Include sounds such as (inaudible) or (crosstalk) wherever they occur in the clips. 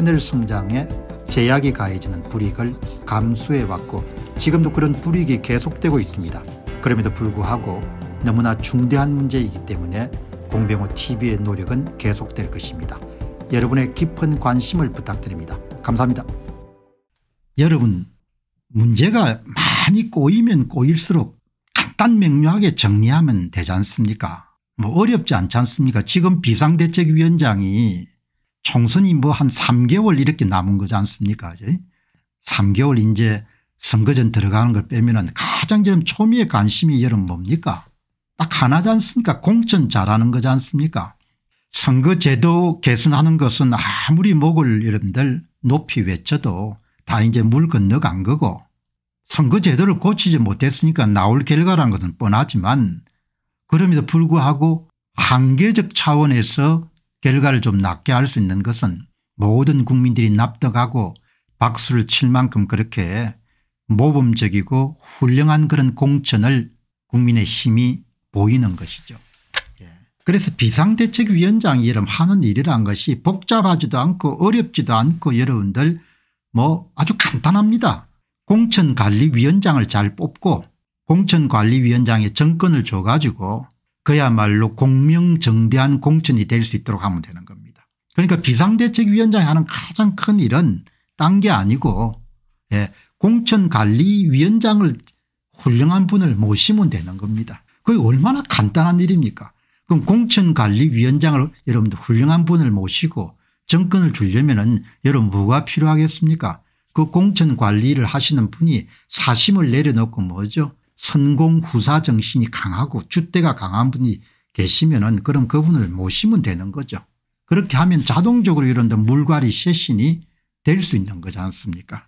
하늘 성장에 제약이 가해지는 불이익을 감수해왔고 지금도 그런 불이익이 계속되고 있습니다. 그럼에도 불구하고 너무나 중대한 문제이기 때문에 공병호 TV의 노력은 계속될 것입니다. 여러분의 깊은 관심을 부탁드립니다. 감사합니다. 여러분 문제가 많이 꼬이면 꼬일수록 간단 명료하게 정리하면 되지 않습니까 뭐 어렵지 않지 않습니까 지금 비상대책위원장이 총선이 뭐 한 3개월 이렇게 남은 거지 않습니까 3개월 이제 선거전 들어가는 걸 빼면 가장 지금 초미의 관심이 여러분 뭡니까 딱 하나지 않습니까 공천 잘하는 거지 않습니까 선거제도 개선하는 것은 아무리 목을 여러분들 높이 외쳐도 다 이제 물 건너간 거고 선거제도를 고치지 못했으니까 나올 결과라는 것은 뻔하지만 그럼에도 불구하고 한계적 차원에서 결과를 좀 낮게 할 수 있는 것은 모든 국민들이 납득하고 박수를 칠 만큼 그렇게 모범적이고 훌륭한 그런 공천을 국민의 힘이 보이는 것이죠. 예. 그래서 비상대책위원장이 이름 하는 일이란 것이 복잡하지도 않고 어렵지도 않고 여러분들 뭐 아주 간단합니다. 공천관리위원장을 잘 뽑고 공천관리위원장의 정권을 줘가지고 그야말로 공명정대한 공천이 될 수 있도록 하면 되는 겁니다. 그러니까 비상대책위원장이 하는 가장 큰 일은 딴 게 아니고 예, 공천관리위원장을 훌륭한 분을 모시면 되는 겁니다. 그게 얼마나 간단한 일입니까 그럼 공천관리위원장을 여러분들 훌륭한 분을 모시고 정권을 주려면 은 여러분 뭐가 필요하겠습니까 그 공천관리를 하시는 분이 사심을 내려놓고 뭐죠 선공 후사 정신이 강하고 주대가 강한 분이 계시면 은 그럼 그분을 모시면 되는 거죠. 그렇게 하면 자동적으로 이런 물갈이 쇄신이 될 수 있는 거지 않습니까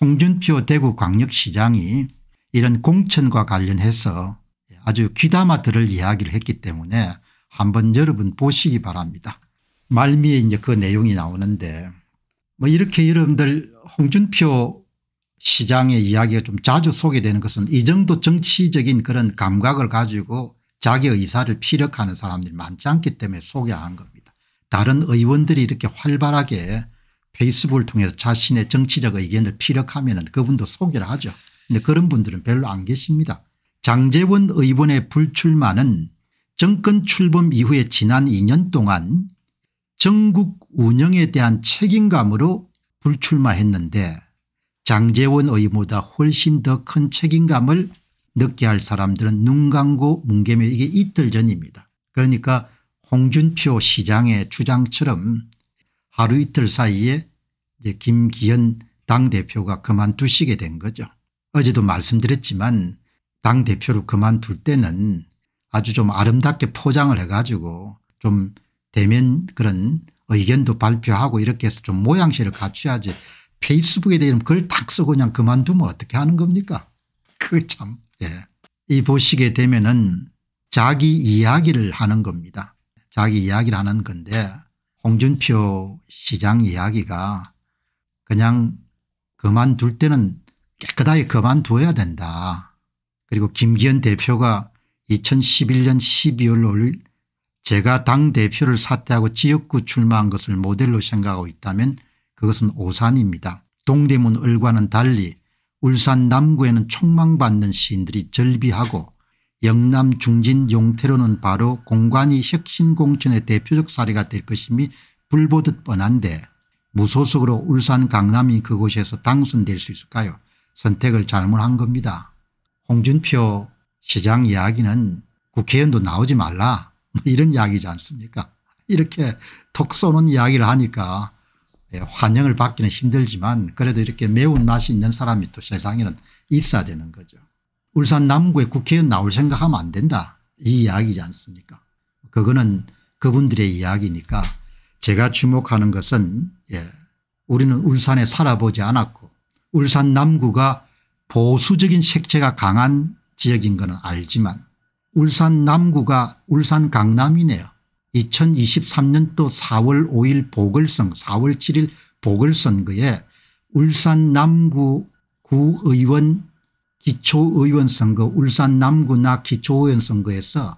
홍준표 대구광역시장이 이런 공천과 관련해서 아주 귀담아 들을 이야기를 했기 때문에 한번 여러분 보시기 바랍니다. 말미에 이제 그 내용이 나오는데 뭐 이렇게 여러분들 홍준표 시장의 이야기가 좀 자주 소개되는 것은 이 정도 정치적인 그런 감각을 가지고 자기 의사를 피력하는 사람들이 많지 않기 때문에 소개한 겁니다. 다른 의원들이 이렇게 활발하게 페이스북을 통해서 자신의 정치적 의견을 피력하면 그분도 소개를 하죠. 그런데 그런 분들은 별로 안 계십니다. 장재원 의원의 불출마는 정권 출범 이후에 지난 2년 동안 정국 운영에 대한 책임감으로 불출마했는데 장재원 의보다 훨씬 더 큰 책임감을 느끼게 할 사람들은 눈 감고 뭉개며 이게 이틀 전입니다. 그러니까 홍준표 시장의 주장처럼 하루 이틀 사이에 이제 김기현 당대표가 그만두시게 된 거죠. 어제도 말씀드렸지만 당대표를 그만둘 때는 아주 좀 아름답게 포장을 해가지고 좀 대면 그런 의견도 발표하고 이렇게 해서 좀 모양새를 갖춰야지 페이스북에 대 그걸 탁 쓰고 그냥 그만두면 어떻게 하는 겁니까 그 참. 예. 이 보시게 되면은 자기 이야기를 하는 겁니다. 자기 이야기를 하는 건데 홍준표 시장 이야기가 그냥 그만둘 때는 깨끗하게 그만둬야 된다. 그리고 김기현 대표가 2011년 12월 5일 제가 당대표를 사퇴하고 지역구 출마한 것을 모델로 생각하고 있다면 그것은 오산입니다. 동대문 을과는 달리 울산 남구에는 촉망받는 시인들이 절비하고 영남 중진 용태로는 바로 공관이 혁신공천의 대표적 사례가 될 것임이 불보듯 뻔한데 무소속으로 울산 강남이 그곳에서 당선될 수 있을까요 선택을 잘못한 겁니다. 홍준표 시장 이야기는 국회의원도 나오지 말라 뭐 이런 이야기지 않습니까 이렇게 톡 쏘는 이야기를 하니까 예, 환영을 받기는 힘들지만 그래도 이렇게 매운 맛이 있는 사람이 또 세상에는 있어야 되는 거죠. 울산 남구에 국회의원 나올 생각하면 안 된다 이 이야기지 않습니까 그거는 그분들의 이야기니까 제가 주목하는 것은 예, 우리는 울산에 살아보지 않았고 울산 남구가 보수적인 색채가 강한 지역인 건 알지만 울산 남구가 울산 강남이네요. 2023년도 4월 5일 보궐선 4월 7일 보궐선거에 울산 남구 구의원 기초의원 선거 울산 남구나 기초의원 선거에서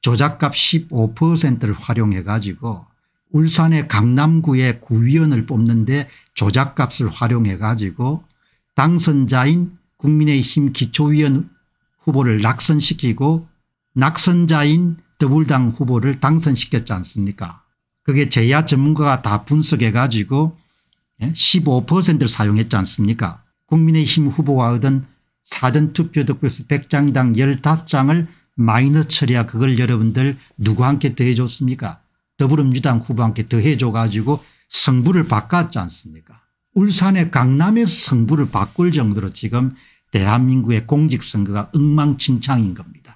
조작값 15%를 활용해 가지고 울산의 강남구의 구의원을 뽑는데 조작값을 활용해 가지고 당선자인 국민의힘 기초위원 후보를 낙선시키고 낙선자인 더불당 후보를 당선시켰지 않습니까 그게 제야 전문가가 다 분석해 가지고 15%를 예, 사용했지 않습니까 국민의힘 후보가 얻은 사전투표 득표수 100장당 15장을 마이너스 처리야 그걸 여러분들 누구한테 더해줬습니까 더불어민주당 후보한테 더해줘 가지고 성부를 바꿨지 않습니까 울산의 강남에서 성부를 바꿀 정도로 지금 대한민국의 공직선거가 엉망진창인 겁니다.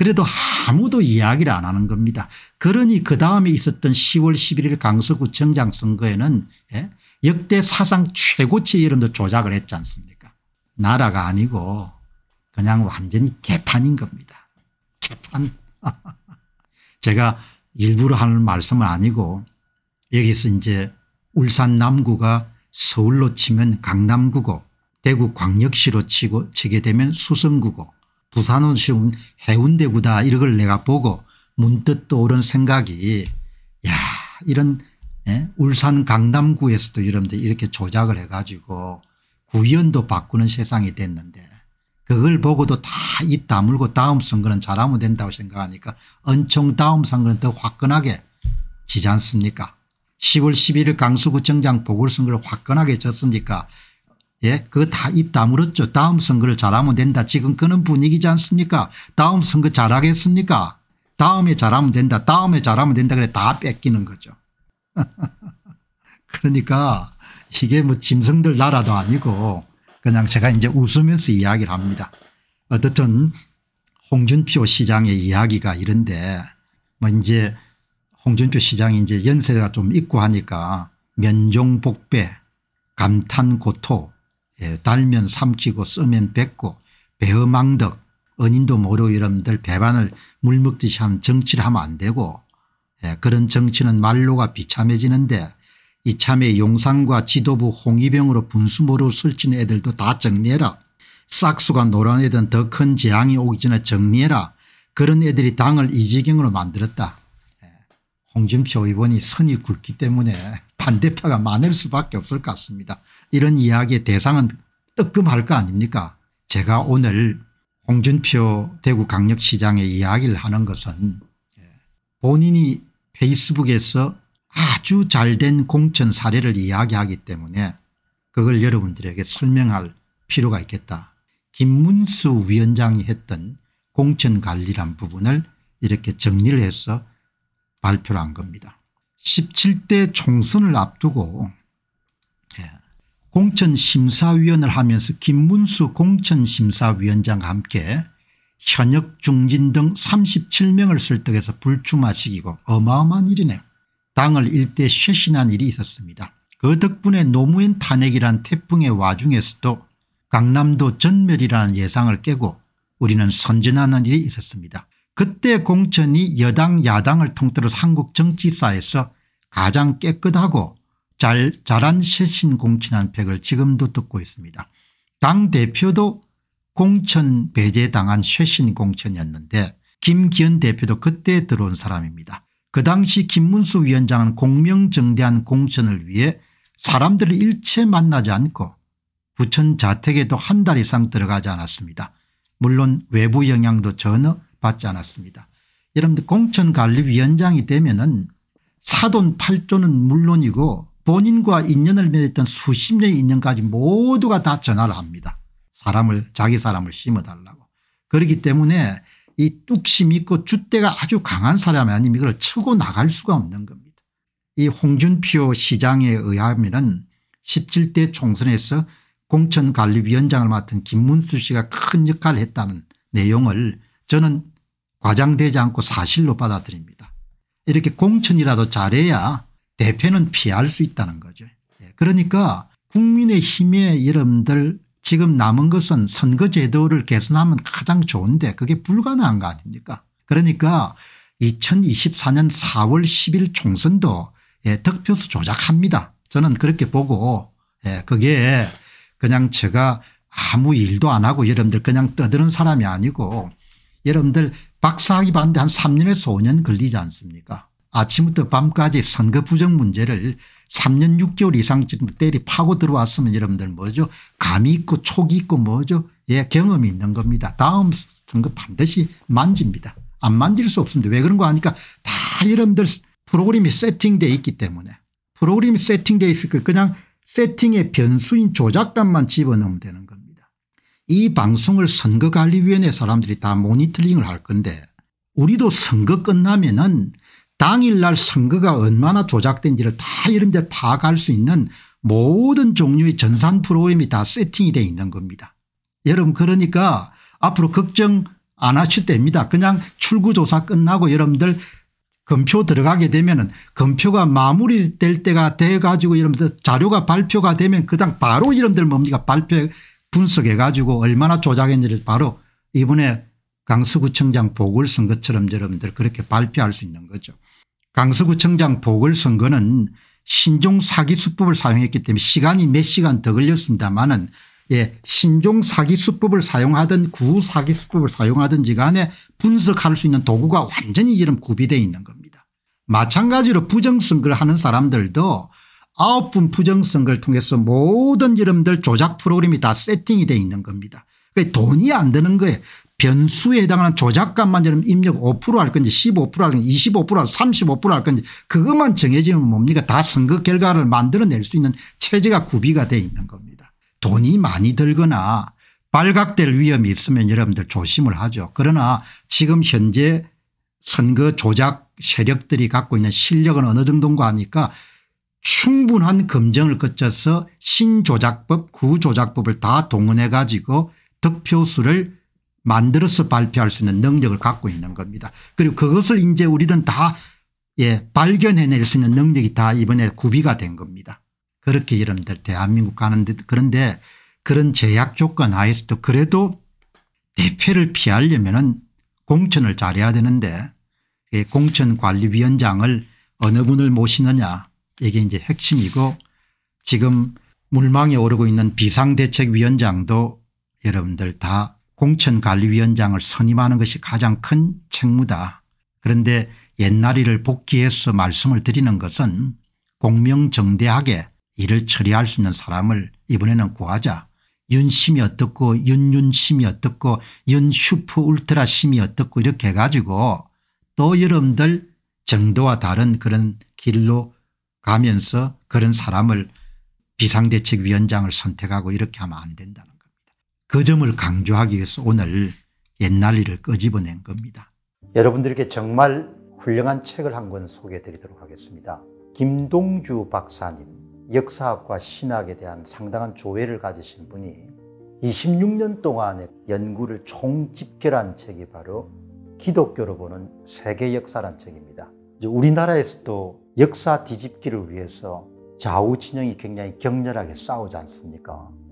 그래도 아무도 이야기를 안 하는 겁니다. 그러니 그 다음에 있었던 10월 11일 강서구청장 선거에는 예? 역대 사상 최고치 이름도 조작을 했지 않습니까 나라가 아니고 그냥 완전히 개판인 겁니다. 개판. (laughs) 제가 일부러 하는 말씀은 아니고 여기서 이제 울산 남구가 서울로 치면 강남구고 대구 광역시로 치고 치게 되면 수성구고 부산은 해운대구다 이걸 내가 보고 문득 떠오른 생각이 야 이런 예? 울산 강남구에서도 여러분들 이렇게 조작을 해가지고 구의원도 바꾸는 세상이 됐는데 그걸 보고도 다 입 다물고 다음 선거는 잘하면 된다고 생각하니까 언청 다음 선거는 더 화끈하게 지지 않습니까 10월 11일 강서구청장 보궐선거를 화끈하게 졌으니까 예, 그거 다입 다물었죠. 다음 선거를 잘하면 된다. 지금 그런 분위기지 않습니까? 다음 선거 잘하겠습니까? 다음에 잘하면 된다. 다음에 잘하면 된다. 그래 다 뺏기는 거죠. (laughs) 그러니까 이게 뭐 짐승들 나라도 아니고 그냥 제가 이제 웃으면서 이야기를 합니다. 어쨌든 홍준표 시장의 이야기가 이런데 뭐 이제 홍준표 시장이 이제 연세가 좀 있고 하니까 면종복배 감탄고토 예, 달면 삼키고 쓰면 뱉고 배어망덕 언인도 모르고 이러들 배반을 물먹듯이 하면 정치를 하면 안 되고 예, 그런 정치는 말로가 비참해지는데 이참에 용산과 지도부 홍위병으로 분수모로 설친 애들도 다 정리해라. 싹수가 노란 애든 더 큰 재앙이 오기 전에 정리해라. 그런 애들이 당을 이 지경으로 만들었다. 예, 홍준표 의원이 선이 굵기 때문에 (laughs) 반대파가 많을 수밖에 없을 것 같습니다. 이런 이야기의 대상은 뜨끔할 거 아닙니까 제가 오늘 홍준표 대구 강력시장의 이야기를 하는 것은 예, 본인이 페이스북에서 아주 잘된 공천 사례를 이야기하기 때문에 그걸 여러분들에게 설명할 필요가 있겠다. 김문수 위원장이 했던 공천관리란 부분을 이렇게 정리를 해서 발표를 한 겁니다. 17대 총선을 앞두고 예, 공천심사위원을 하면서 김문수 공천심사위원장과 함께 현역 중진 등 37명을 설득해서 불출마시키고 어마어마한 일이네요. 당을 일대 쇄신한 일이 있었습니다. 그 덕분에 노무현 탄핵이란 태풍의 와중에서도 강남도 전멸이라는 예상을 깨고 우리는 선전하는 일이 있었습니다. 그때 공천이 여당 야당을 통틀어 한국 정치사에서 가장 깨끗하고 잘, 잘한 실신 공천한 팩을 지금도 듣고 있습니다. 당대표도 공천 배제당한 쇄신 공천이었는데 김기현 대표도 그때 들어온 사람입니다. 그 당시 김문수 위원장은 공명정대한 공천을 위해 사람들을 일체 만나지 않고 부천 자택에도 한 달 이상 들어가지 않았습니다. 물론 외부 영향도 전혀 받지 않았습니다. 여러분들 공천관리위원장이 되면 은 사돈 팔조는 물론이고 본인과 인연을 맺었던 수십 년의 인연까지 모두가 다 전화를 합니다. 사람을 자기 사람을 심어달라고. 그렇기 때문에 이 뚝심 있고 주대가 아주 강한 사람이 아니면 이걸 치고 나갈 수가 없는 겁니다. 이 홍준표 시장에 의하면 17대 총선에서 공천관리위원장을 맡은 김문수 씨가 큰 역할을 했다는 내용을 저는 과장되지 않고 사실로 받아들입니다. 이렇게 공천이라도 잘해야 대표는 피할 수 있다는 거죠. 예, 그러니까 국민의힘의 여러분들 지금 남은 것은 선거제도를 개선하면 가장 좋은데 그게 불가능한 거 아닙니까 그러니까 2024년 4월 10일 총선도 예, 득표수 조작합니다. 저는 그렇게 보고 예, 그게 그냥 제가 아무 일도 안 하고 여러분들 그냥 떠드는 사람이 아니고 여러분들 박사학위 받는데 한 3년에서 5년 걸리지 않습니까 아침부터 밤까지 선거 부정 문제를 3년 6개월 이상 지금 때리 파고 들어왔으면 여러분들 뭐죠 감이 있고 촉이 있고 뭐죠 예 경험이 있는 겁니다. 다음 선거 반드시 만집니다. 안 만질 수 없습니다. 왜 그런 거 아니까 다 여러분들 프로그램이 세팅되어 있기 때문에 프로그램이 세팅되어 있을니 그냥 세팅의 변수인 조작값만 집어넣으면 되는 겁니다. 이 방송을 선거관리위원회 사람들이 다 모니터링을 할 건데 우리도 선거 끝나면은 당일날 선거가 얼마나 조작된지를 다 여러분들 파악할 수 있는 모든 종류의 전산 프로그램이 다 세팅이 되어 있는 겁니다. 여러분 그러니까 앞으로 걱정 안 하실 때입니다. 그냥 출구조사 끝나고 여러분들 검표 들어가게 되면 검표가 마무리될 때가 돼가지고 여러분들 자료가 발표가 되면 그 당 바로 여러분들 뭡니까 발표 분석해가지고 얼마나 조작했는지를 바로 이번에 강서구청장 보궐선거처럼 여러분들 그렇게 발표할 수 있는 거죠. 강서구청장 보궐선거는 신종 사기 수법을 사용했기 때문에 시간이 몇 시간 더 걸렸습니다마는 예, 신종 사기 수법을 사용하든 구 사기 수법을 사용하든지 간에 분석할 수 있는 도구가 완전히 이런 구비되어 있는 겁니다. 마찬가지로 부정선거를 하는 사람들도 아홉 분 부정선거를 통해서 모든 이름들 조작 프로그램이 다 세팅이 되어 있는 겁니다. 그게 돈이 안 드는 거예요. 변수에 해당하는 조작값만 여러분 입력 5%할 건지 15%할 건지 25%할 건지 35%할 건지 그것만 정해지면 뭡니까 다 선거 결과를 만들어낼 수 있는 체제가 구비가 돼 있는 겁니다. 돈이 많이 들거나 발각될 위험이 있으면 여러분들 조심을 하죠. 그러나 지금 현재 선거 조작 세력들이 갖고 있는 실력은 어느 정도인가 하니까 충분한 검증을 거쳐서 신조작법 구조작법을 다 동원해 가지고 득표수를 만들어서 발표할 수 있는 능력을 갖고 있는 겁니다. 그리고 그것을 이제 우리는 다 예, 발견해낼 수 있는 능력이 다 이번에 구비가 된 겁니다. 그렇게 여러분들 대한민국 가는데 그런데 그런 제약 조건 하에서도 그래도 대표를 피하려면 은 공천을 잘해야 되는데 공천관리위원장을 어느 분을 모시느냐 이게 이제 핵심이고 지금 물망에 오르고 있는 비상대책위원장도 여러분들 다 공천관리위원장을 선임하는 것이 가장 큰 책무다. 그런데 옛날 일을 복귀해서 말씀을 드리는 것은 공명정대하게 일을 처리할 수 있는 사람을 이번에는 구하자. 윤심이 어떻고 윤윤심이 어떻고 윤슈프 울트라심이 어떻고 이렇게 해가지고 또 여러분들 정도와 다른 그런 길로 가면서 그런 사람을 비상대책위원장을 선택하고 이렇게 하면 안 된다. 그 점을 강조하기 위해서 오늘 옛날 일을 꺼집어낸 겁니다. 여러분들에 정말 훌륭한 책을 한 권 소개해 드리도록 하겠습니다. 김동주 박사님, 역사학과 신학에 대한 상당한 조회를 가지신 분이 26년 동안의 연구를 총집결한 책이 바로 기독교로 보는 세계 역사란 책입니다. 우리나라에서도 역사 뒤집기를 위해서 좌우 진영이 굉장히 격렬하게 싸우지 않습니까?